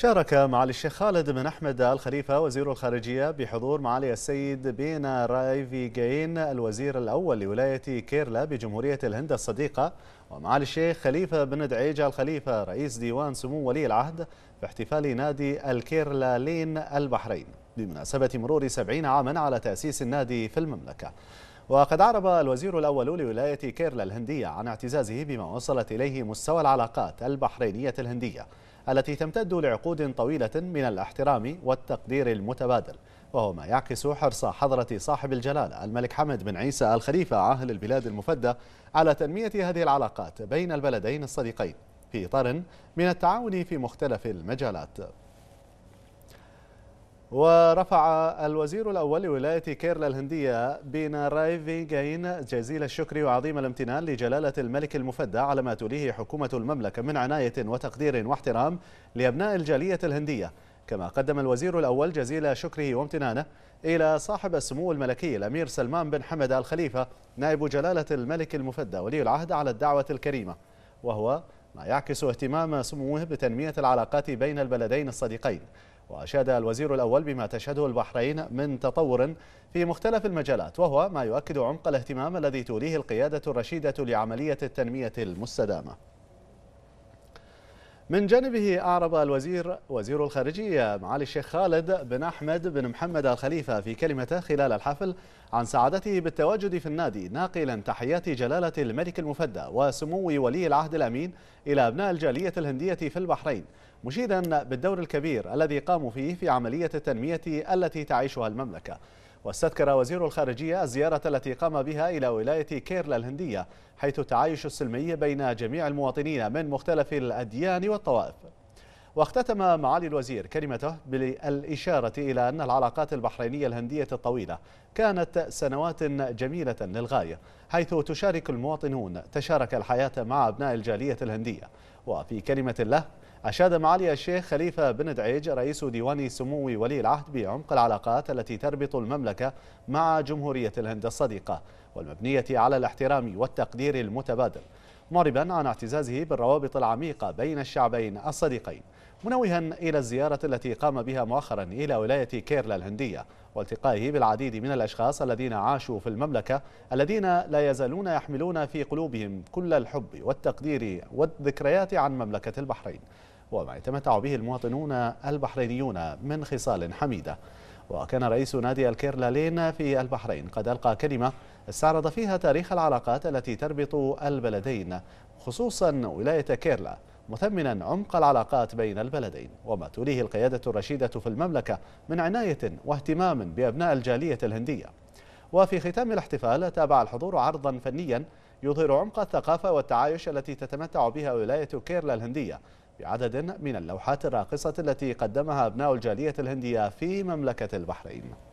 شارك معالي الشيخ خالد بن أحمد الخليفة وزير الخارجية بحضور معالي السيد بينا رايفي جاين الوزير الأول لولاية كيرلا بجمهورية الهند الصديقة ومعالي الشيخ خليفة بن دعيج الخليفة رئيس ديوان سمو ولي العهد باحتفال نادي الكيرلالين البحرين بمناسبة مرور 70 عاما على تأسيس النادي في المملكة وقد عرب الوزير الأول لولاية كيرلا الهندية عن اعتزازه بما وصلت إليه مستوى العلاقات البحرينية الهندية التي تمتد لعقود طويلة من الاحترام والتقدير المتبادل وهو ما يعكس حرص حضرة صاحب الجلالة الملك حمد بن عيسى الخليفة عاهل البلاد المفدى على تنمية هذه العلاقات بين البلدين الصديقين في إطار من التعاون في مختلف المجالات ورفع الوزير الأول لولاية كيرلا الهندية بين رايفينغين جزيل الشكر وعظيم الامتنان لجلالة الملك المفدى على ما توليه حكومة المملكة من عناية وتقدير واحترام لأبناء الجالية الهندية كما قدم الوزير الأول جزيل شكره وامتنانه إلى صاحب السمو الملكي الأمير سلمان بن حمد الخليفة نائب جلالة الملك المفدى ولي العهد على الدعوة الكريمة وهو ما يعكس اهتمام سموه بتنمية العلاقات بين البلدين الصديقين وأشاد الوزير الأول بما تشهده البحرين من تطور في مختلف المجالات وهو ما يؤكد عمق الاهتمام الذي توليه القيادة الرشيدة لعملية التنمية المستدامة من جانبه أعرب الوزير وزير الخارجية معالي الشيخ خالد بن أحمد بن محمد الخليفة في كلمته خلال الحفل عن سعادته بالتواجد في النادي ناقلا تحيات جلالة الملك المفدى وسمو ولي العهد الأمين إلى أبناء الجالية الهندية في البحرين مشيدا بالدور الكبير الذي قاموا فيه في عملية التنمية التي تعيشها المملكة واستذكر وزير الخارجية الزيارة التي قام بها إلى ولاية كيرلا الهندية حيث التعايش السلمي بين جميع المواطنين من مختلف الأديان والطوائف واختتم معالي الوزير كلمته بالإشارة إلى أن العلاقات البحرينية الهندية الطويلة كانت سنوات جميلة للغاية حيث تشارك المواطنون تشارك الحياة مع أبناء الجالية الهندية وفي كلمة له أشاد معالي الشيخ خليفة بن دعيج رئيس ديوان سمو ولي العهد بعمق العلاقات التي تربط المملكة مع جمهورية الهند الصديقة والمبنية على الاحترام والتقدير المتبادل معربا عن اعتزازه بالروابط العميقة بين الشعبين الصديقين منوها إلى الزيارة التي قام بها مؤخرا إلى ولاية كيرلا الهندية والتقائه بالعديد من الأشخاص الذين عاشوا في المملكة الذين لا يزالون يحملون في قلوبهم كل الحب والتقدير والذكريات عن مملكة البحرين وما يتمتع به المواطنون البحرينيون من خصال حميدة وكان رئيس نادي الكيرلالين في البحرين قد ألقى كلمة استعرض فيها تاريخ العلاقات التي تربط البلدين خصوصا ولاية كيرلا مثمنا عمق العلاقات بين البلدين وما توليه القيادة الرشيدة في المملكة من عناية واهتمام بأبناء الجالية الهندية وفي ختام الاحتفال تابع الحضور عرضا فنيا يظهر عمق الثقافة والتعايش التي تتمتع بها ولاية كيرلا الهندية بعدد من اللوحات الراقصة التي قدمها أبناء الجالية الهندية في مملكة البحرين